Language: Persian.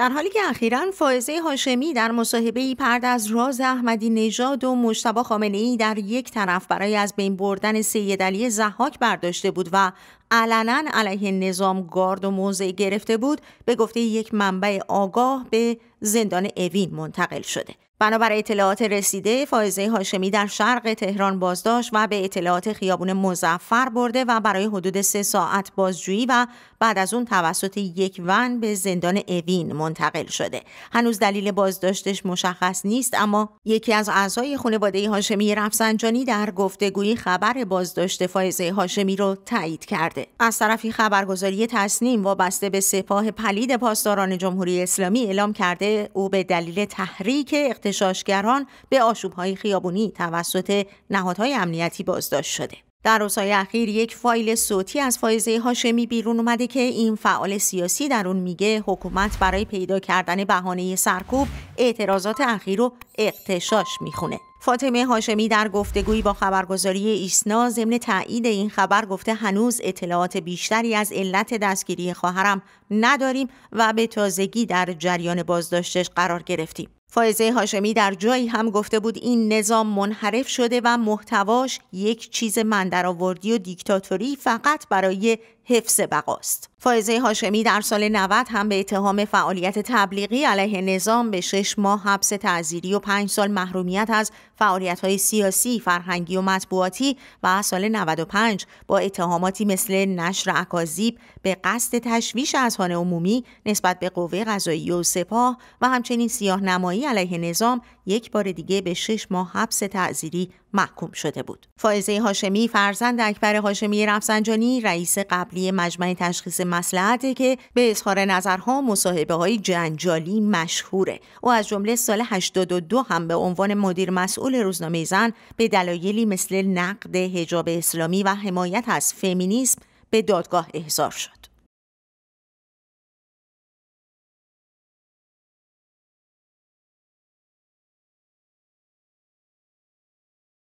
در حالی که اخیرا فائزه هاشمی در مصاحبه ای پرد از راز احمدی نژاد و مشتبه خامنه ای در یک طرف برای از بین بردن سید علی زحاک برداشته بود و علنا علیه نظام گارد و موضع گرفته بود به گفته یک منبع آگاه به زندان اوین منتقل شده بنابر اطلاعات رسیده فائزه هاشمی در شرق تهران بازداشت و به اطلاعات خیابون مزفر برده و برای حدود سه ساعت بازجویی و بعد از اون توسط یک ون به زندان اوین منتقل شده هنوز دلیل بازداشتش مشخص نیست اما یکی از اعضای خانواده هاشمی رفسنجانی در گفتگویی خبر بازداشت فائزه هاشمی رو تایید کرده کرده از طرفی خبرگزاری تصنیم وابسته به سپاه پلید پاسداران جمهوری اسلامی اعلام کرده او به دلیل تحریک اختشاشگران به آشوبهای خیابونی توسط نهادهای امنیتی بازداشت شده در روزهای اخیر یک فایل صوتی از فایزه هاشمی بیرون اومده که این فعال سیاسی در اون میگه حکومت برای پیدا کردن بهانه سرکوب اعتراضات اخیر رو اقتشاش میخونه فاطمه هاشمی در گفتگویی با خبرگزاری ایسنا ضمن تایید این خبر گفته هنوز اطلاعات بیشتری از علت دستگیری خواهرم نداریم و به تازگی در جریان بازداشتش قرار گرفتیم فائزه هاشمی در جایی هم گفته بود این نظام منحرف شده و محتواش یک چیز مندرآوردی و دیکتاتوری فقط برای حفظ بقاست فائزه هاشمی در سال 90 هم به اتهام فعالیت تبلیغی علیه نظام به شش ماه حبس تعزیری و پنج سال محرومیت از فعالیت‌های سیاسی، فرهنگی و مطبوعاتی و سال 95 با اتهاماتی مثل نشر اکاذیب به قصد تشویش از اذهان عمومی نسبت به قوه قضایی و سپاه و همچنین سیاه نمایی علیه نظام یک بار دیگه به شش ماه حبس تعزیری محکوم شده بود. فائزه هاشمی فرزند اکبر هاشمی رفسنجانی رئیس قبلی ملی مجمع تشخیص مسلحته که به اظهار نظرها مصاحبه های جنجالی مشهوره او از جمله سال 82 هم به عنوان مدیر مسئول روزنامه زن به دلایلی مثل نقد حجاب اسلامی و حمایت از فمینیسم به دادگاه احضار شد